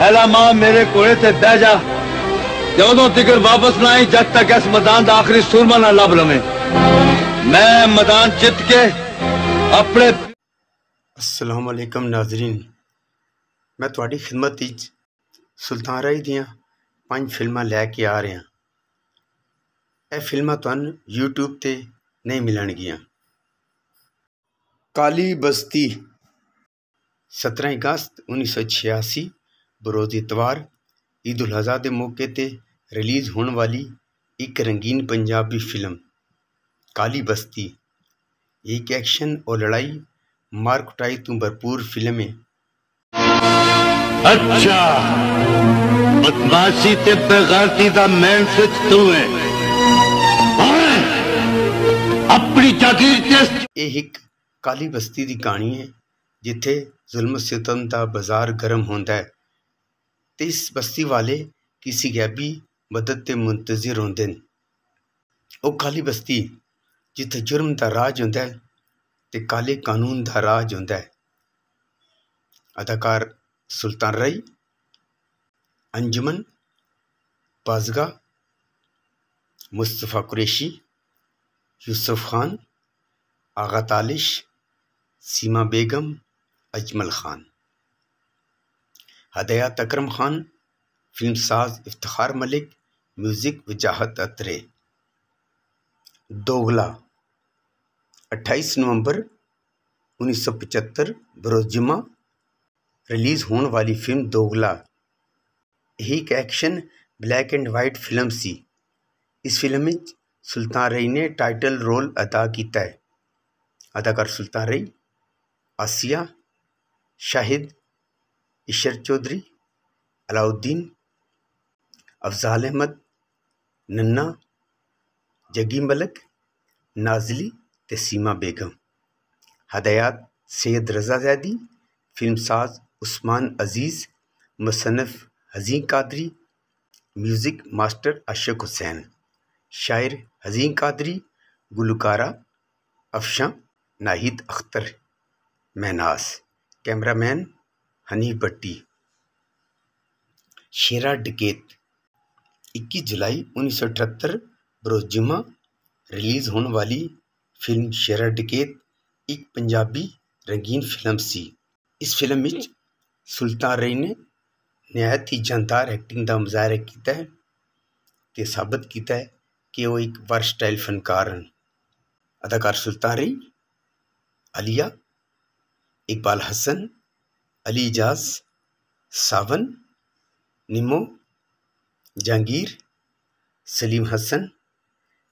ਹੈਲਾ ਮਾਂ ਮੇਰੇ ਕੋਲੇ ਤੇ ਬਹਿ ਜਾ ਜਦੋਂ ਤੱਕ ਵਾਪਸ ਨਾ ਆਈ ਜਦ ਤੱਕ ਇਸ ਮੈਦਾਨ ਦਾ ਆਖਰੀ ਸੂਰਮਾ ਨਾ ਲੱਭ ਲਵੇਂ मैं मैदान जित के अपने असलकम नाजरीन मैं थोड़ी खिदमत सुल्तान राय दिया पांच फिल्म लैके आ रहा यह फिल्मा तुम यूट्यूब ते नहीं मिलनगियाँ काली बस्ती सत्रह अगस्त उन्नीस सौ छियासी बरोज़ इतवार ईद उल अजहा के मौके पर रिलीज़ होने वाली एक रंगीन पंजाबी फिल्म काली बस्ती एक एक्शन और लड़ाई मार कुटाई तू भरपूर फिल्म है अच्छा बदमाशी ते बेगैरती दा मैन सिच तू है अपनी जागीर ते ਇਹ एक काली बस्ती ਦੀ कहानी है जिथे जुल्म सितम ਦਾ बाजार ਗਰਮ होंदा है ते इस बस्ती वाले किसी गैबी मदद के मुंतजर होंगे न काली बस्ती जित्थै जुर्म का राज होंदा ऐ काले कानून का राज होंदा अदाकार सुल्तान रई अंजुमन पाजगा मुस्तफ़ा कुरैशी यूसुफ खान आगा तालिश सीमा बेगम अजमल खान हदयात अक्रम खान फिल्म साज इफ्तार मलिक म्यूज़िक वजाहत अतरे दोगला 28 नवंबर 1975 पचहत्तर बरोजिमा रिलीज़ होने वाली फिल्म दोगला एक action black and white film सी इस फिल्म में सुल्तान रई ने टाइटल रोल अदा किया है अदाकार सुल्तान रई आसिया शाहिद इशर चौधरी अलाउद्दीन अफजाल अहमद नन्ना जगी मलक नाजली तसीमा बेगम हदयात सैद रज़ा जैदी फिल्मसाज उस्मान अजीज़ मुसनफ़ हजीम कादरी म्यूज़िक मास्टर अशोक हुसैन शायर हजीम कादरी गुलकारा अफशा नाहिद अख्तर महनास कैमरामैन ਹਨੀ ਪੱਟੀ ਸ਼ੇਰਾ ਡਕੈਤ 21 जुलाई 1978 ਬਰੋਜ਼ ਜਿਮਾ ਰਿਲੀਜ਼ ਹੋਣ ਵਾਲੀ ਫਿਲਮ ਸ਼ੇਰਾ ਡਕੈਤ ਇੱਕ ਪੰਜਾਬੀ ਰੰਗੀਨ ਫਿਲਮ ਸੀ ਇਸ ਫਿਲਮ ਵਿੱਚ ਸੁਲਤਾਨ ਰਈ ਨੇ ਨਿਹਾਇਤ ਹੀ ਜਨਦਾਰ ਐਕਟਿੰਗ ਦਾ ਮੁਜ਼ਾਹਰਾ ਕੀਤਾ ਹੈ ਤੇ ਸਾਬਤ ਕੀਤਾ ਹੈ ਕਿ ਉਹ ਇੱਕ ਵਰਸਟਾਈਲ ਫਨਕਾਰ ਹਨ ਅਦਾਕਾਰ ਸੁਲਤਾਨ ਰਈ ਅਲੀਆ ਇਕਬਾਲ ਹਸਨ अलीजाज़ सावन निमो जहांगीर सलीम हसन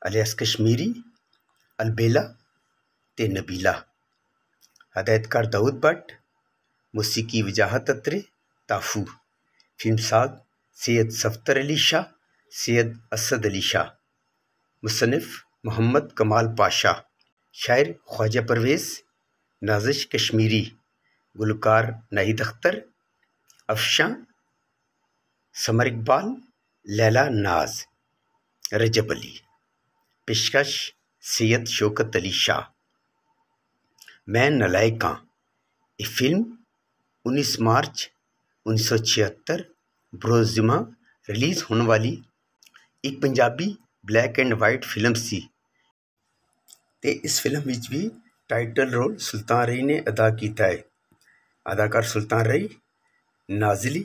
अलियास कश्मीरी अलबेला ते नबीला हदायतकार दाऊद भट्ट मौसीकी वजाहत अत्रे ताफू फिल्मसाज सैयद सफ्तर अली शाह सैयद असद अली शाह मुसनफ़ मोहम्मद कमाल पाशा शायर ख्वाजा परवेज़ नाजिश कश्मीरी गुलकार नाहिद अख्तर अफशा समर इकबाल लैला नाज रजब अली पेशकश सैयद शौकत अली शाह मैं नलायका ये फिल्म 19 मार्च उन्नीस सौ छिहत्तर ब्रोजमा रिलीज़ होने वाली एक Punjabi black and white film सी ते इस फिल्म भी टाइटल रोल सुल्तान रही ने अदा किया है अदाकार सुल्तान रई नाजिली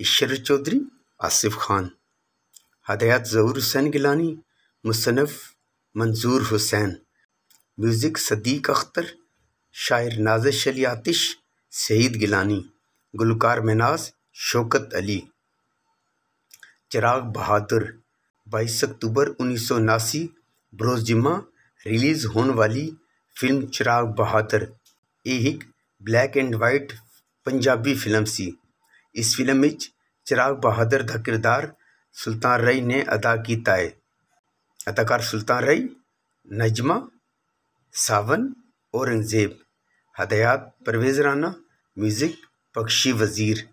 इशर चौधरी आसिफ खान हदयात ज़हूर हुसैन गिलानी मुसनफ़ मंजूर हुसैन म्यूज़िक सदीक अख्तर शायर नाजश अली आतिश सईद गिलानी गुलकार मनाज शौकत अली चिराग बहादुर 22 अक्टूबर उन्नीस सौ उनासी बरोजिमा रिलीज़ होने वाली फिल्म चिराग बहादुर एक black and white Punjabi film सी इस फिल्म में चिराग बहादुर का किरदार सुल्तान रई ने अदा किया है अदाकार सुल्तान रई नजमा सावन औरंगज़ेब हदयात परवेज राना म्यूज़िक पक्षी वज़ीर